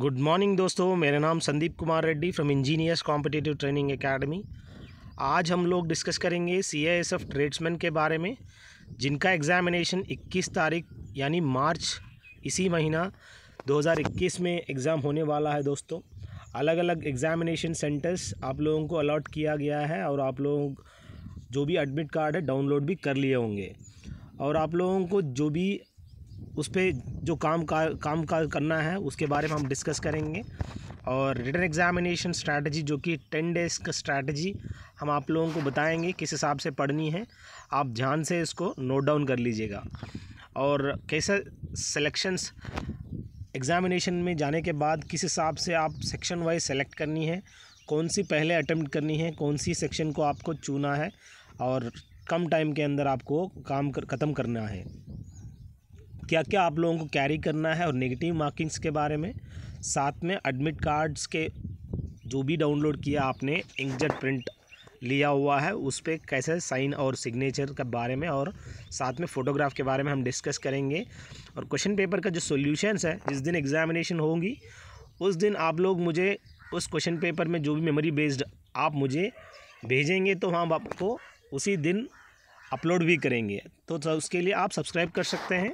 good morning दोस्तों मेरा नाम Sandeep Kumar Reddy from engineers competitive training academy आज हम लोग डिस्कस करेंगे C I S F tradesman के बारे में जिनका एग्ज़ामिनेशन 21 तारीख यानी मार्च इसी महीना 2021 में एग्ज़ाम होने वाला है दोस्तों अलग अलग एग्ज़ामिनेशन सेंटर्स आप लोगों को अलॉट किया गया है और आप लोग जो भी एडमिट कार्ड है डाउनलोड भी कर लिए होंगे और आप लोगों को जो भी उस पर जो काम का काम का करना है उसके बारे में हम डिस्कस करेंगे और रिटर्न एग्जामिनेशन स्ट्रैटी जो कि टेन डेज़ का स्ट्रैटी हम आप लोगों को बताएंगे किस हिसाब से पढ़नी है आप ध्यान से इसको नोट डाउन कर लीजिएगा और कैसे सिलेक्शंस एग्ज़ामिनेशन में जाने के बाद किस हिसाब से आप सेक्शन वाइज सेलेक्ट करनी है कौन सी पहले अटैम्प्ट करनी है कौन सी सेक्शन को आपको चुना है और कम टाइम के अंदर आपको काम कर ख़त्म करना है क्या क्या आप लोगों को कैरी करना है और नेगेटिव मार्किंग्स के बारे में साथ में एडमिट कार्ड्स के जो भी डाउनलोड किया आपने इंकजेट प्रिंट लिया हुआ है उस पर कैसे साइन और सिग्नेचर के बारे में और साथ में फ़ोटोग्राफ के बारे में हम डिस्कस करेंगे और क्वेश्चन पेपर का जो सोल्यूशंस है जिस दिन एग्जामिनेशन होगी उस दिन आप लोग मुझे उस क्वेश्चन पेपर में जो भी मेमोरी बेस्ड आप मुझे भेजेंगे तो हम आपको उसी दिन अपलोड भी करेंगे तो, तो उसके लिए आप सब्सक्राइब कर सकते हैं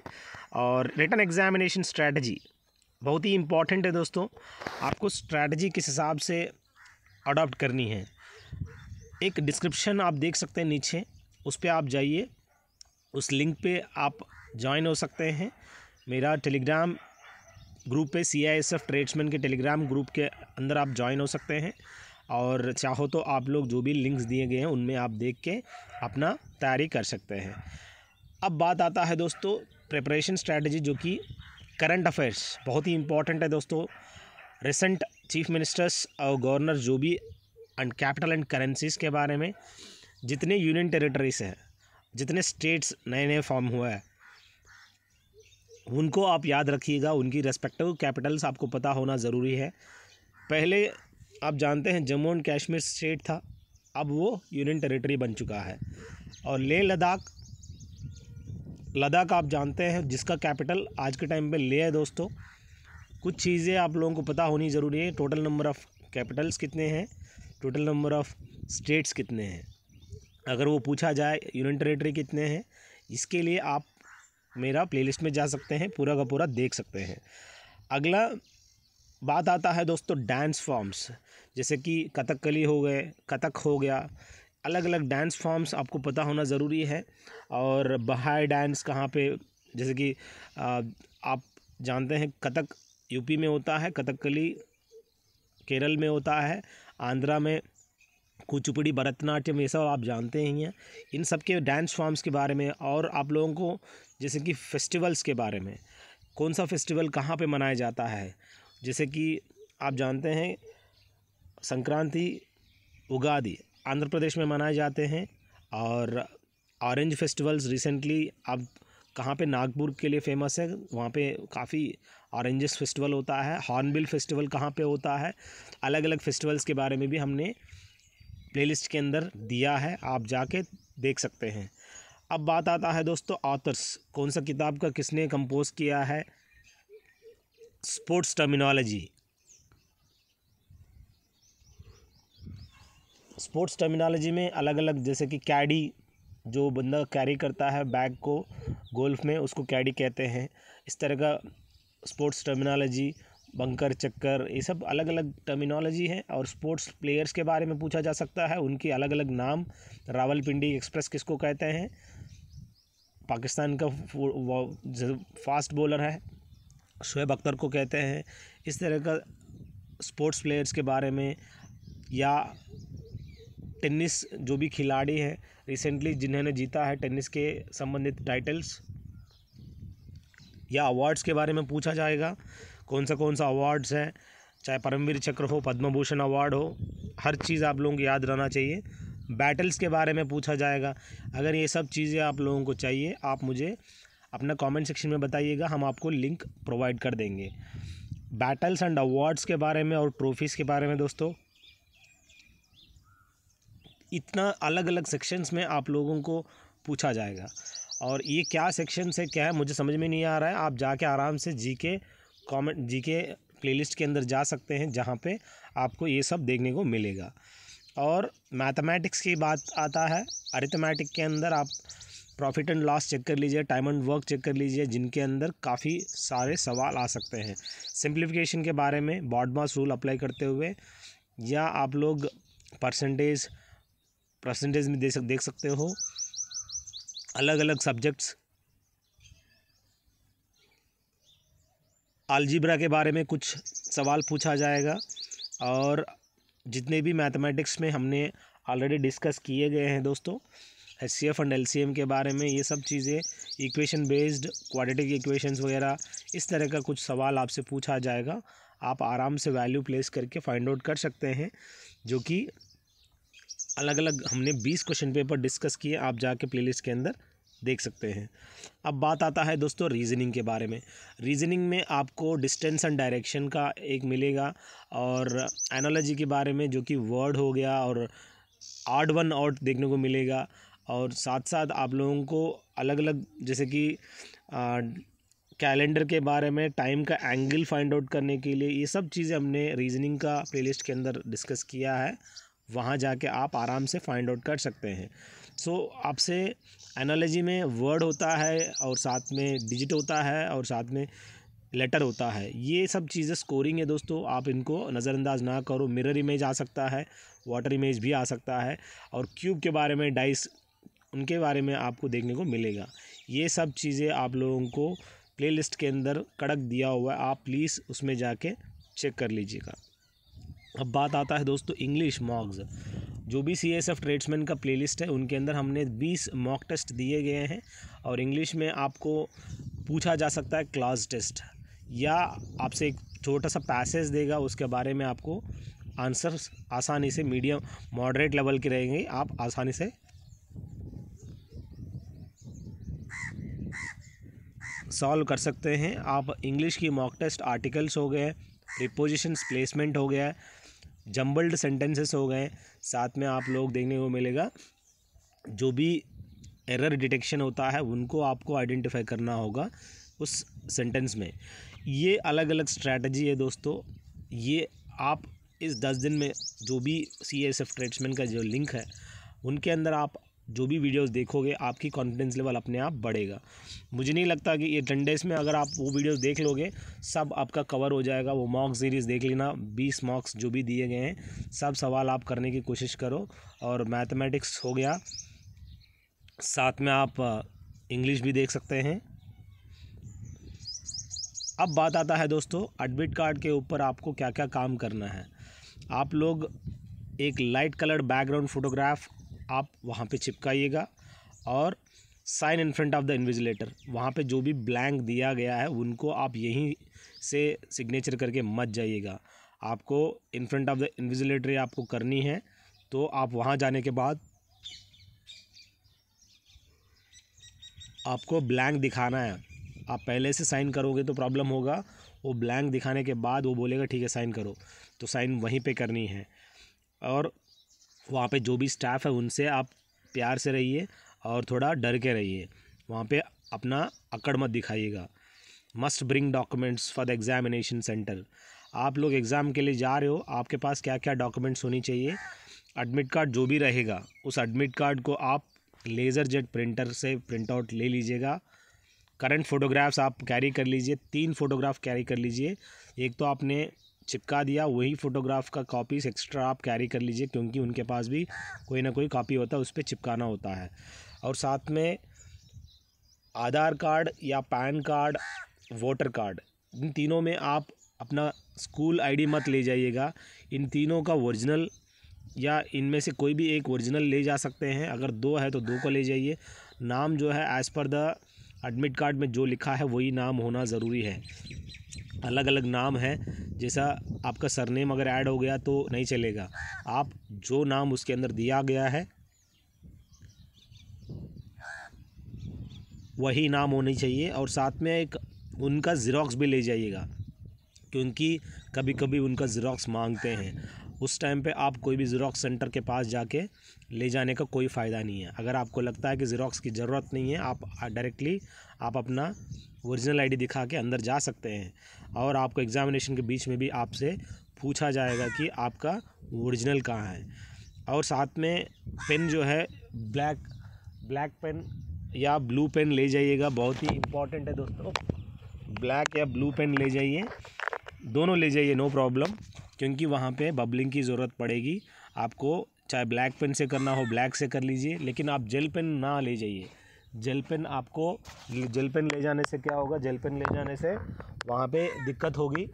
और रिटर्न एग्जामिनेशन स्ट्रैटी बहुत ही इम्पॉर्टेंट है दोस्तों आपको स्ट्रैटी किस हिसाब से अडॉप्ट करनी है एक डिस्क्रिप्शन आप देख सकते हैं नीचे उस पर आप जाइए उस लिंक पे आप ज्वाइन हो सकते हैं मेरा टेलीग्राम ग्रुप पे C I S F tradesman के टेलीग्राम ग्रुप के अंदर आप ज्वाइन हो सकते हैं और चाहो तो आप लोग जो भी लिंक्स दिए गए हैं उनमें आप देख के अपना तैयारी कर सकते हैं अब बात आता है दोस्तों प्रिपरेशन स्ट्रैटेजी जो कि करंट अफेयर्स बहुत ही इंपॉर्टेंट है दोस्तों रिसेंट चीफ मिनिस्टर्स और गवर्नर जो भी एंड कैपिटल एंड करेंसीज के बारे में जितने यूनियन टेरिटरीज हैं जितने स्टेट्स नए नए फॉर्म हुए हैं उनको आप याद रखिएगा उनकी रेस्पेक्टिव कैपिटल्स आपको पता होना ज़रूरी है पहले आप जानते हैं जम्मू एंड कश्मीर स्टेट था अब वो यूनियन टेरिटरी बन चुका है और लेह लद्दाख लद्दाख आप जानते हैं जिसका कैपिटल आज के टाइम पे ले है दोस्तों कुछ चीज़ें आप लोगों को पता होनी ज़रूरी है टोटल नंबर ऑफ़ कैपिटल्स कितने हैं टोटल नंबर ऑफ़ स्टेट्स कितने हैं अगर वो पूछा जाए यूनियन टेरेटरी कितने हैं इसके लिए आप मेरा प्लेलिस्ट में जा सकते हैं पूरा का पूरा देख सकते हैं अगला बात आता है दोस्तों डांस फॉर्म्स जैसे कि कथकली हो गए कथक हो गया अलग अलग डांस फॉर्म्स आपको पता होना ज़रूरी है और बहाई डांस कहाँ पे जैसे कि आप जानते हैं कथक यूपी में होता है कथकली केरल में होता है आंध्रा में कुचुपुड़ी भरतनाट्यम ये सब आप जानते ही हैं इन सब के डांस फॉर्म्स के बारे में और आप लोगों को जैसे कि फेस्टिवल्स के बारे में कौन सा फेस्टिवल कहाँ पे मनाया जाता है जैसे कि आप जानते हैं संक्रांति उगादी आंध्र प्रदेश में मनाए जाते हैं और ऑरेंज फेस्टिवल्स रिसेंटली अब कहाँ पे नागपुर के लिए फेमस है वहाँ पे काफ़ी ऑरेंजेस फेस्टिवल होता है हॉर्नबिल फेस्टिवल कहाँ पे होता है अलग अलग फेस्टिवल्स के बारे में भी हमने प्लेलिस्ट के अंदर दिया है आप जाके देख सकते हैं अब बात आता है दोस्तों ऑथर्स कौन सा किताब का किसने कंपोज किया है स्पोर्ट्स टर्मिनोलॉजी स्पोर्ट्स टर्मिनोलॉजी में अलग अलग जैसे कि कैडी जो बंदा कैरी करता है बैग को गोल्फ में उसको कैडी कहते हैं इस तरह का स्पोर्ट्स टर्मिनोलॉजी बंकर चक्कर ये सब अलग अलग टर्मिनोलॉजी है और स्पोर्ट्स प्लेयर्स के बारे में पूछा जा सकता है उनके अलग अलग नाम रावलपिंडी एक्सप्रेस किसको कहते हैं पाकिस्तान का फास्ट बॉलर है शुएब अख्तर को कहते हैं इस तरह का स्पोर्ट्स प्लेयर्स के बारे में या टेनिस जो भी खिलाड़ी हैं रिसेंटली जिन्होंने जीता है टेनिस के संबंधित टाइटल्स या अवार्ड्स के बारे में पूछा जाएगा कौन सा कौन सा अवार्ड्स है चाहे परमवीर चक्र हो पद्म भूषण अवार्ड हो हर चीज़ आप लोगों को याद रहना चाहिए बैटल्स के बारे में पूछा जाएगा अगर ये सब चीज़ें आप लोगों को चाहिए आप मुझे अपना कमेंट सेक्शन में बताइएगा हम आपको लिंक प्रोवाइड कर देंगे बैटल्स एंड अवार्ड्स के बारे में और ट्रॉफीज़ के बारे में दोस्तों इतना अलग अलग सेक्शंस में आप लोगों को पूछा जाएगा और ये क्या सेक्शंस है क्या है मुझे समझ में नहीं आ रहा है आप जाके आराम से जी के कॉमेंट जी के प्लेलिस्ट के अंदर जा सकते हैं जहाँ पे आपको ये सब देखने को मिलेगा और मैथमेटिक्स की बात आता है अरिथमेटिक के अंदर आप प्रॉफिट एंड लॉस चेक कर लीजिए टाइम एंड वर्क चेक कर लीजिए जिनके अंदर काफ़ी सारे सवाल आ सकते हैं सिंप्लीफिकेशन के बारे में बॉडमास रूल अप्लाई करते हुए या आप लोग परसेंटेज परसेंटेज में दे सक देख सकते हो अलग अलग सब्जेक्ट्स आलजीब्रा के बारे में कुछ सवाल पूछा जाएगा और जितने भी मैथमेटिक्स में हमने ऑलरेडी डिस्कस किए गए हैं दोस्तों S C F and L C M के बारे में ये सब चीज़ें इक्वेशन बेस्ड क्वाड्रेटिक इक्वेशंस वगैरह इस तरह का कुछ सवाल आपसे पूछा जाएगा आप आराम से वैल्यू प्लेस करके फाइंड आउट कर सकते हैं जो कि अलग अलग हमने बीस क्वेश्चन पेपर डिस्कस किए आप जाके प्लेलिस्ट के अंदर देख सकते हैं अब बात आता है दोस्तों रीजनिंग के बारे में रीजनिंग में आपको डिस्टेंस एंड डायरेक्शन का एक मिलेगा और एनोलॉजी के बारे में जो कि वर्ड हो गया और आर्ड वन आउट देखने को मिलेगा और साथ साथ आप लोगों को अलग अलग जैसे कि कैलेंडर के बारे में टाइम का एंगल फाइंड आउट करने के लिए ये सब चीज़ें हमने रीजनिंग का प्लेलिस्ट के अंदर डिस्कस किया है वहाँ जाके आप आराम से फाइंड आउट कर सकते हैं सो so, आपसे एनालॉजी में वर्ड होता है और साथ में डिजिट होता है और साथ में लेटर होता है ये सब चीज़ें स्कोरिंग है दोस्तों आप इनको नज़रअंदाज ना करो मिरर इमेज आ सकता है वाटर इमेज भी आ सकता है और क्यूब के बारे में डाइस उनके बारे में आपको देखने को मिलेगा ये सब चीज़ें आप लोगों को प्लेलिस्ट के अंदर कड़क दिया हुआ है आप प्लीज़ उसमें जाके चेक कर लीजिएगा अब बात आता है दोस्तों इंग्लिश मॉक्स जो भी सी एस एफ ट्रेड्समैन का प्लेलिस्ट है उनके अंदर हमने 20 मॉक टेस्ट दिए गए हैं और इंग्लिश में आपको पूछा जा सकता है क्लास टेस्ट या आपसे एक छोटा सा पैसेज देगा उसके बारे में आपको आंसर आसानी से मीडियम मॉडरेट लेवल के रहेंगे आप आसानी से सॉल्व कर सकते हैं आप इंग्लिश की मॉक टेस्ट आर्टिकल्स हो गए प्रिपोजिशंस प्लेसमेंट हो गया है जम्बल्ड सेंटेंसेस हो गए साथ में आप लोग देखने को मिलेगा जो भी एरर डिटेक्शन होता है उनको आपको आइडेंटिफाई करना होगा उस सेंटेंस में ये अलग अलग स्ट्रैटेजी है दोस्तों ये आप इस दस दिन में जो भी सी एस एफ ट्रेड्समैन का जो लिंक है उनके अंदर आप जो भी वीडियोस देखोगे आपकी कॉन्फिडेंस लेवल अपने आप बढ़ेगा मुझे नहीं लगता कि ये टेन डेज़ में अगर आप वो वीडियोस देख लोगे सब आपका कवर हो जाएगा वो मॉक सीरीज़ देख लेना बीस मॉक्स जो भी दिए गए हैं सब सवाल आप करने की कोशिश करो और मैथमेटिक्स हो गया साथ में आप इंग्लिश भी देख सकते हैं अब बात आता है दोस्तों एडमिट कार्ड के ऊपर आपको क्या क्या काम करना है आप लोग एक लाइट कलर बैकग्राउंड फ़ोटोग्राफ आप वहाँ पे चिपकाइएगा और sign in front of the invigilator वहाँ पे जो भी ब्लैंक दिया गया है उनको आप यहीं से सिग्नेचर करके मत जाइएगा आपको in front of the invigilator आपको करनी है तो आप वहाँ जाने के बाद आपको ब्लैंक दिखाना है आप पहले से साइन करोगे तो प्रॉब्लम होगा वो ब्लैंक दिखाने के बाद वो बोलेगा ठीक है साइन करो तो साइन वहीं पे करनी है और वहाँ पे जो भी स्टाफ है उनसे आप प्यार से रहिए और थोड़ा डर के रहिए वहाँ पे अपना अकड़ मत दिखाइएगा must bring documents for the examination centre आप लोग एग्ज़ाम के लिए जा रहे हो आपके पास क्या क्या डॉक्यूमेंट्स होनी चाहिए एडमिट कार्ड जो भी रहेगा उस एडमिट कार्ड को आप लेज़र जेट प्रिंटर से प्रिंट आउट ले लीजिएगा करंट फ़ोटोग्राफ्स आप कैरी कर लीजिए तीन फ़ोटोग्राफ कैरी कर लीजिए एक तो आपने चिपका दिया वही फ़ोटोग्राफ का कॉपीज़ एक्स्ट्रा आप कैरी कर लीजिए क्योंकि उनके पास भी कोई ना कोई कॉपी होता है उस पर चिपकाना होता है और साथ में आधार कार्ड या पैन कार्ड वोटर कार्ड इन तीनों में आप अपना स्कूल आईडी मत ले जाइएगा इन तीनों का ओरिजिनल या इनमें से कोई भी एक ओरिजिनल ले जा सकते हैं अगर दो है तो दो को ले जाइए नाम जो है as per the admit card में जो लिखा है वही नाम होना ज़रूरी है अलग अलग नाम है जैसा आपका सरनेम अगर ऐड हो गया तो नहीं चलेगा आप जो नाम उसके अंदर दिया गया है वही नाम होनी चाहिए और साथ में एक उनका ज़िरॉक्स भी ले जाइएगा क्योंकि कभी कभी उनका ज़िरॉक्स मांगते हैं उस टाइम पे आप कोई भी ज़ीरोक्स सेंटर के पास जाके ले जाने का कोई फ़ायदा नहीं है अगर आपको लगता है कि ज़ीरोक्स की ज़रूरत नहीं है आप डायरेक्टली आप अपना ओरिजिनल आईडी दिखा के अंदर जा सकते हैं और आपको एग्ज़ामिनेशन के बीच में भी आपसे पूछा जाएगा कि आपका ओरिजिनल कहाँ है और साथ में पेन जो है ब्लैक ब्लैक पेन या ब्लू पेन ले जाइएगा बहुत ही इम्पॉर्टेंट है दोस्तों ब्लैक या ब्लू पेन ले जाइए दोनों ले जाइए नो प्रॉब्लम क्योंकि वहाँ पे बबलिंग की ज़रूरत पड़ेगी आपको चाहे ब्लैक पेन से करना हो ब्लैक से कर लीजिए लेकिन आप जेल पेन ना ले जाइए जेल पेन आपको जेल पेन ले जाने से क्या होगा जेल पेन ले जाने से वहाँ पे दिक्कत होगी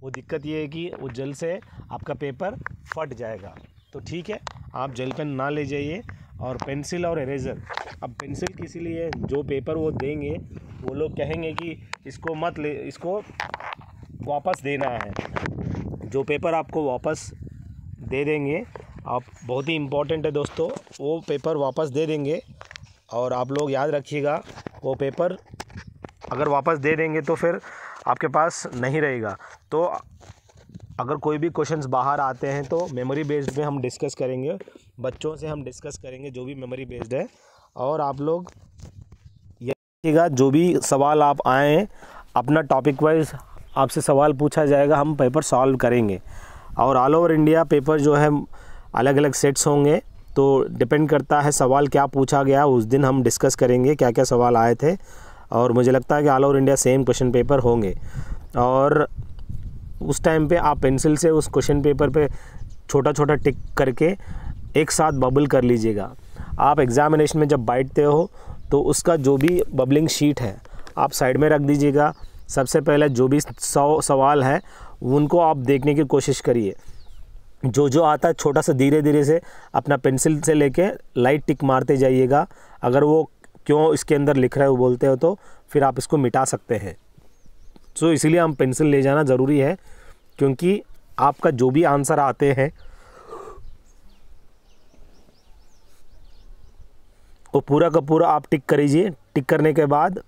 वो दिक्कत ये है कि वो जल से आपका पेपर फट जाएगा तो ठीक है आप जेल पेन ना ले जाइए और पेंसिल और इरेजर अब पेंसिल किसी लिए जो पेपर वो देंगे वो लोग कहेंगे कि इसको मत ले इसको वापस देना है जो पेपर आपको वापस दे देंगे आप बहुत ही इम्पोर्टेंट है दोस्तों वो पेपर वापस दे देंगे और आप लोग याद रखिएगा वो पेपर अगर वापस दे देंगे तो फिर आपके पास नहीं रहेगा तो अगर कोई भी क्वेश्चंस बाहर आते हैं तो मेमोरी बेस्ड में हम डिस्कस करेंगे बच्चों से हम डिस्कस करेंगे जो भी मेमोरी बेस्ड है और आप लोग ये जो भी सवाल आप आएँ अपना टॉपिक वाइज आपसे सवाल पूछा जाएगा हम पेपर सॉल्व करेंगे और ऑल ओवर इंडिया पेपर जो है अलग अलग सेट्स होंगे तो डिपेंड करता है सवाल क्या पूछा गया उस दिन हम डिस्कस करेंगे क्या क्या सवाल आए थे और मुझे लगता है कि all over India same question paper होंगे और उस टाइम पे आप पेंसिल से उस क्वेश्चन पेपर पे छोटा छोटा टिक करके एक साथ बबल कर लीजिएगा आप एग्ज़ामिनेशन में जब बैठते हो तो उसका जो भी बबलिंग शीट है आप साइड में रख दीजिएगा सबसे पहले जो भी सौ सवाल हैं उनको आप देखने की कोशिश करिए जो जो आता है छोटा सा धीरे धीरे से अपना पेंसिल से लेके लाइट टिक मारते जाइएगा अगर वो क्यों इसके अंदर लिख रहे हो बोलते हो तो फिर आप इसको मिटा सकते हैं सो तो so, इसीलिए हम पेंसिल ले जाना ज़रूरी है क्योंकि आपका जो भी आंसर आते हैं वो पूरा का पूरा आप टिक करीजिए टिक करने के बाद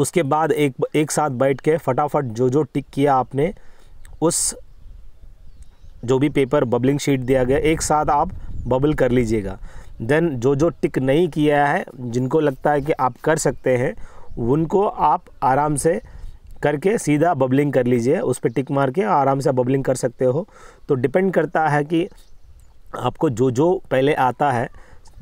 उसके बाद एक एक साथ बैठ के फटाफट जो जो टिक किया आपने उस जो भी पेपर बबलिंग शीट दिया गया एक साथ आप बबल कर लीजिएगा देन जो जो टिक नहीं किया है जिनको लगता है कि आप कर सकते हैं उनको आप आराम से करके सीधा बबलिंग कर लीजिए उस पर टिक मार के आराम से बबलिंग कर सकते हो तो डिपेंड करता है कि आपको जो जो पहले आता है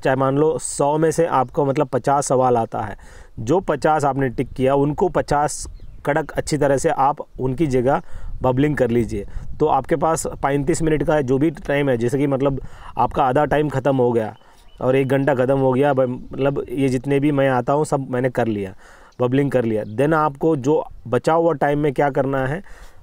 चाहे मान लो सौ में से आपको मतलब पचास सवाल आता है जो पचास आपने टिक किया उनको पचास कड़क अच्छी तरह से आप उनकी जगह बबलिंग कर लीजिए तो आपके पास पैंतीस मिनट का जो भी टाइम है जैसे कि मतलब आपका आधा टाइम ख़त्म हो गया और एक घंटा ख़त्म हो गया मतलब ये जितने भी मैं आता हूँ सब मैंने कर लिया बबलिंग कर लिया देन आपको जो बचा हुआ टाइम में क्या करना है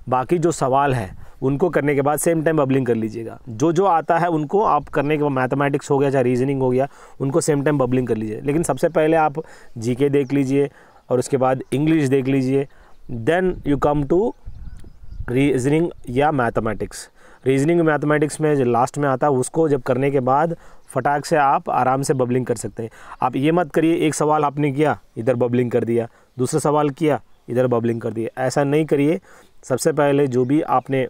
बाकी जो सवाल है उनको करने के बाद सेम टाइम बबलिंग कर लीजिएगा जो जो आता है उनको आप करने के बाद मैथमेटिक्स हो गया चाहे रीजनिंग हो गया उनको सेम टाइम बबलिंग कर लीजिए लेकिन सबसे पहले आप जी देख लीजिए और उसके बाद इंग्लिश देख लीजिए then you come to reasoning या मैथमेटिक्स रीजनिंग मैथमेटिक्स में जो लास्ट में आता है उसको जब करने के बाद फटाक से आप आराम से बबलिंग कर सकते हैं आप ये मत करिए एक सवाल आपने किया इधर बबलिंग कर दिया दूसरा सवाल किया इधर बबलिंग कर दिया ऐसा नहीं करिए सबसे पहले जो भी आपने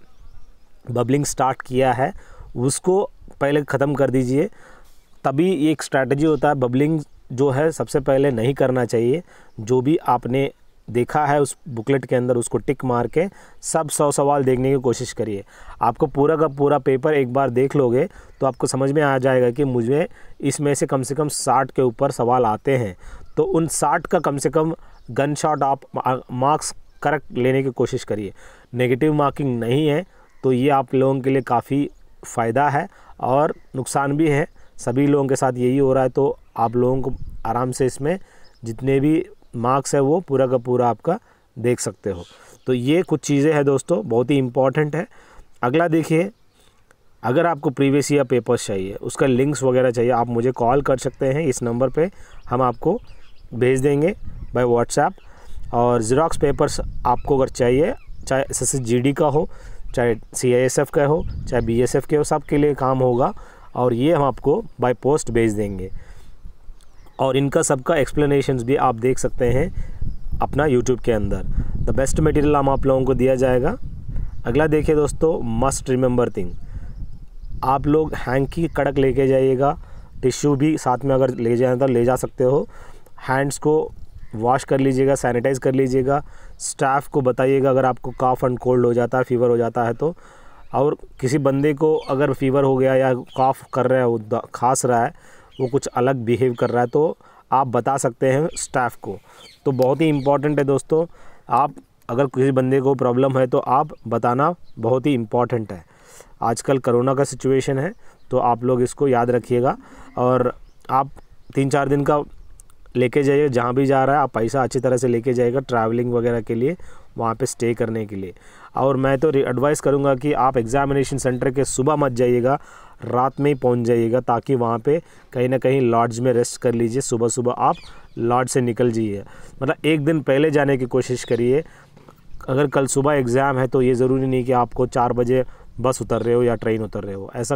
बबलिंग स्टार्ट किया है उसको पहले ख़त्म कर दीजिए तभी एक स्ट्रैटेजी होता है बबलिंग जो है सबसे पहले नहीं करना चाहिए जो भी आपने देखा है उस बुकलेट के अंदर उसको टिक मार के सब सौ सवाल देखने की कोशिश करिए आपको पूरा का पूरा पेपर एक बार देख लोगे तो आपको समझ में आ जाएगा कि मुझे इसमें से कम से कम साठ के ऊपर सवाल आते हैं तो उन साठ का कम से कम गन शॉट आप मार्क्स करेक्ट लेने की कोशिश करिए नेगेटिव मार्किंग नहीं है तो ये आप लोगों के लिए काफ़ी फ़ायदा है और नुकसान भी है सभी लोगों के साथ यही हो रहा है तो आप लोगों को आराम से इसमें जितने भी मार्क्स है वो पूरा का पूरा आपका देख सकते हो तो ये कुछ चीज़ें हैं दोस्तों बहुत ही इम्पॉर्टेंट है अगला देखिए अगर आपको प्रीवियस ईयर पेपर्स चाहिए उसका लिंक्स वगैरह चाहिए आप मुझे कॉल कर सकते हैं इस नंबर पे हम आपको भेज देंगे बाय व्हाट्सएप और जीरोक्स पेपर्स आपको अगर चाहिए चाहे जी डी का हो चाहे सी आई एस एफ का हो चाहे बी एस एफ के हो सब के लिए काम होगा और ये हम आपको बाय पोस्ट भेज देंगे और इनका सबका एक्सप्लेनेशन भी आप देख सकते हैं अपना यूट्यूब के अंदर द बेस्ट मटेरियल हम आप लोगों को दिया जाएगा अगला देखिए दोस्तों मस्ट रिमेंबर थिंग आप लोग की कड़क लेके जाइएगा टिश्यू भी साथ में अगर ले जाए तो ले जा सकते हो हैंड्स को वॉश कर लीजिएगा सैनिटाइज़ कर लीजिएगा स्टाफ को बताइएगा अगर आपको काफ एंड कोल्ड हो जाता है फीवर हो जाता है तो और किसी बंदे को अगर फीवर हो गया या काफ कर रहा है वो खास रहा है वो कुछ अलग बिहेव कर रहा है तो आप बता सकते हैं स्टाफ को तो बहुत ही इम्पॉर्टेंट है दोस्तों आप अगर किसी बंदे को प्रॉब्लम है तो आप बताना बहुत ही इम्पॉर्टेंट है आजकल कोरोना का सिचुएशन है तो आप लोग इसको याद रखिएगा और आप तीन चार दिन का लेके जाइए जहाँ भी जा रहा है आप पैसा अच्छी तरह से लेके जाइएगा ट्रैवलिंग वगैरह के लिए वहाँ पे स्टे करने के लिए और मैं तो एडवाइस करूँगा कि आप एग्ज़ामिनेशन सेंटर के सुबह मत जाइएगा रात में ही पहुँच जाइएगा ताकि वहाँ पे कहीं ना कहीं लॉज में रेस्ट कर लीजिए सुबह सुबह आप लॉज से निकल जाइए मतलब एक दिन पहले जाने की कोशिश करिए अगर कल सुबह एग्ज़ाम है तो ये ज़रूरी नहीं कि आपको चार बजे बस उतर रहे हो या ट्रेन उतर रहे हो ऐसा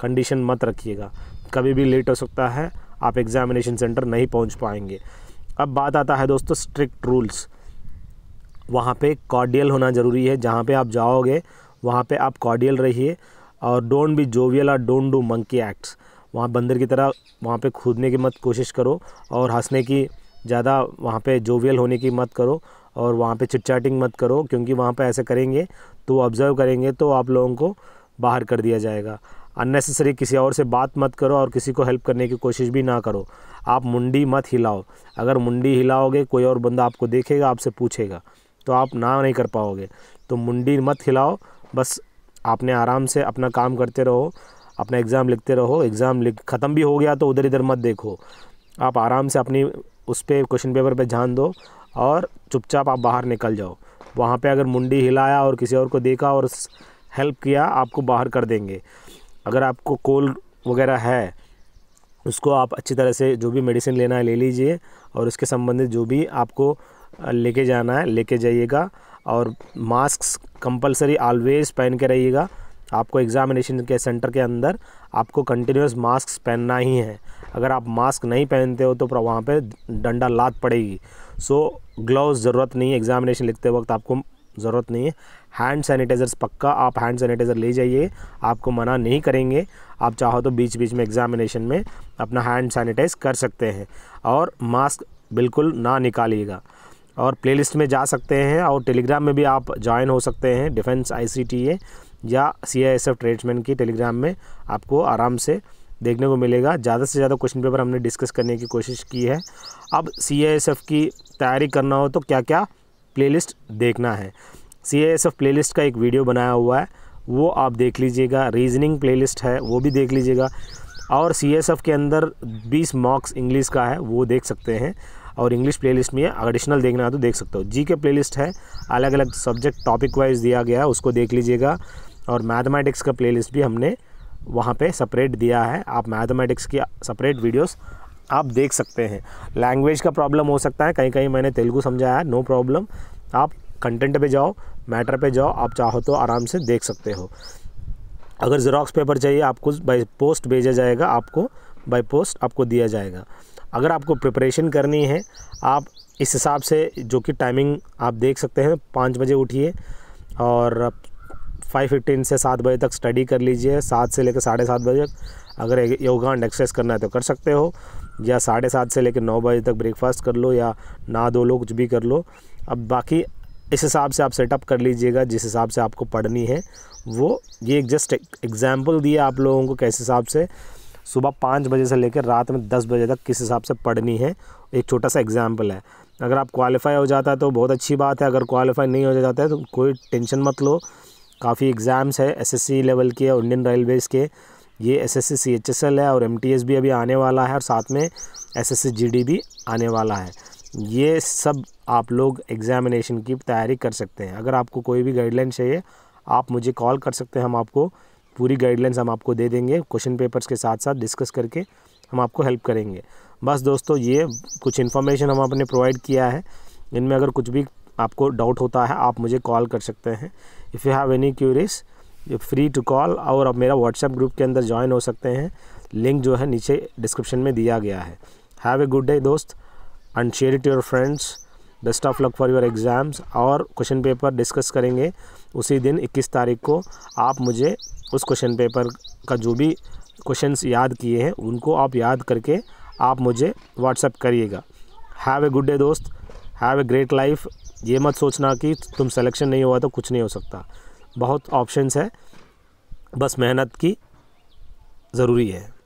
कंडीशन मत रखिएगा कभी भी लेट हो सकता है आप एग्ज़ामिनेशन सेंटर नहीं पहुंच पाएंगे अब बात आता है दोस्तों स्ट्रिक्ट रूल्स वहाँ पे कॉर्डियल होना ज़रूरी है जहाँ पे आप जाओगे वहाँ पे आप कॉर्डियल रहिए और डोंट बी जोवियल और डोंट डू मंकी एक्ट्स वहाँ बंदर की तरह वहाँ पे कूदने की मत कोशिश करो और हंसने की ज़्यादा वहाँ पे जोवियल होने की मत करो और वहाँ पे चिटचाटिंग मत करो क्योंकि वहाँ पे ऐसे करेंगे तो ऑब्ज़र्व करेंगे तो आप लोगों को बाहर कर दिया जाएगा अननेसेसरी किसी और से बात मत करो और किसी को हेल्प करने की कोशिश भी ना करो आप मुंडी मत हिलाओ अगर मुंडी हिलाओगे कोई और बंदा आपको देखेगा आपसे पूछेगा तो आप ना नहीं कर पाओगे तो मुंडी मत हिलाओ बस आपने आराम से अपना काम करते रहो अपना एग्ज़ाम लिखते रहो एग्ज़ाम लिख ख़त्म भी हो गया तो उधर इधर मत देखो आप आराम से अपनी उस पर क्वेश्चन पेपर पर ध्यान दो और चुपचाप आप बाहर निकल जाओ वहाँ पे अगर मुंडी हिलाया और किसी और को देखा और हेल्प किया आपको बाहर कर देंगे अगर आपको कोल वगैरह है उसको आप अच्छी तरह से जो भी मेडिसिन लेना है ले लीजिए और उसके संबंधित जो भी आपको लेके जाना है लेके जाइएगा और मास्क कंपलसरी ऑलवेज़ पहन के रहिएगा आपको एग्ज़ामिनेशन के सेंटर के अंदर आपको कंटिन्यूस मास्क पहनना ही है अगर आप मास्क नहीं पहनते हो तो वहाँ पे डंडा लात पड़ेगी सो ग्लव्स ज़रूरत नहीं है एग्ज़ामिनेशन लिखते वक्त आपको ज़रूरत नहीं है हैंड सैनिटाइज़र्स पक्का आप हैंड सैनिटाइज़र ले जाइए आपको मना नहीं करेंगे आप चाहो तो बीच बीच में एग्ज़ामिनेशन में अपना हैंड सैनिटाइज़ कर सकते हैं और मास्क बिल्कुल ना निकालिएगा और प्लेलिस्ट में जा सकते हैं और टेलीग्राम में भी आप ज्वाइन हो सकते हैं डिफेंस आई या एफ ट्रेडमेंट की टेलीग्राम में आपको आराम से देखने को मिलेगा ज़्यादा से ज़्यादा क्वेश्चन पेपर हमने डिस्कस करने की कोशिश की है अब सी की तैयारी करना हो तो क्या क्या प्लेलिस्ट देखना है C I S F play का एक वीडियो बनाया हुआ है वो आप देख लीजिएगा रीजनिंग प्लेलिस्ट है वो भी देख लीजिएगा और सी एस एफ के अंदर 20 मॉक्स इंग्लिश का है वो देख सकते हैं और इंग्लिश प्लेलिस्ट में एडिशनल देखना है तो देख सकते हो जी के लिस्ट है अलग अलग सब्जेक्ट टॉपिक वाइज दिया गया है उसको देख लीजिएगा और मैथमेटिक्स का लिस्ट भी हमने वहाँ पे सेपरेट दिया है आप मैथमेटिक्स की सेपरेट वीडियोस आप देख सकते हैं लैंग्वेज का प्रॉब्लम हो सकता है कहीं कहीं मैंने तेलुगु समझाया नो प्रॉब्लम आप कंटेंट पे जाओ मैटर पे जाओ आप चाहो तो आराम से देख सकते हो अगर जेरोक्स पेपर चाहिए आपको बाई पोस्ट भेजा जाएगा आपको बाई पोस्ट आपको दिया जाएगा अगर आपको प्रिपरेशन करनी है आप इस हिसाब से जो कि टाइमिंग आप देख सकते हैं पाँच बजे उठिए और फाइव फिफ्टीन से सात बजे तक स्टडी कर लीजिए सात से लेकर साढ़े सात बजे तक अगर योगा एंड एक्सरसाइज करना है तो कर सकते हो या साढ़े सात से लेकर नौ बजे तक ब्रेकफास्ट कर लो या ना दो लो कुछ भी कर लो अब बाकी इस हिसाब से आप सेटअप कर लीजिएगा जिस हिसाब से आपको पढ़नी है वो ये जस्ट एग्ज़ाम्पल दिया आप लोगों को कैसे हिसाब से सुबह पाँच बजे से लेकर रात में दस बजे तक किस हिसाब से पढ़नी है एक छोटा सा एग्ज़ाम्पल है अगर आप क्वालिफाई हो जाता है तो बहुत अच्छी बात है अगर क्वालिफाई नहीं हो जाता है तो कोई टेंशन मत लो काफ़ी एग्ज़ाम्स है एसएससी लेवल के और इंडियन रेलवेज़ के ये S S C C H S L है और एम टी एस भी अभी आने वाला है और साथ में S S C G D भी आने वाला है ये सब आप लोग एग्ज़ामिनेशन की तैयारी कर सकते हैं अगर आपको कोई भी गाइडलाइन चाहिए आप मुझे कॉल कर सकते हैं हम आपको पूरी गाइडलाइंस हम आपको दे देंगे क्वेश्चन पेपर्स के साथ साथ डिस्कस करके हम आपको हेल्प करेंगे बस दोस्तों ये कुछ इन्फॉर्मेशन हम आपने प्रोवाइड किया है इनमें अगर कुछ भी आपको डाउट होता है आप मुझे कॉल कर सकते हैं if you have any queries free to call और अब मेरा व्हाट्सएप ग्रुप के अंदर ज्वाइन हो सकते हैं लिंक जो है नीचे डिस्क्रिप्शन में दिया गया है हैव ए गुड डे दोस्त and share it your friends best of luck for your exams और क्वेश्चन पेपर डिस्कस करेंगे उसी दिन 21 तारीख को आप मुझे उस क्वेश्चन पेपर का जो भी क्वेश्चंस याद किए हैं उनको आप याद करके आप मुझे व्हाट्सअप करिएगा हैव ए गुड डे दोस्त हैव ए ग्रेट लाइफ ये मत सोचना कि तुम सेलेक्शन नहीं हुआ तो कुछ नहीं हो सकता बहुत ऑप्शंस है बस मेहनत की ज़रूरी है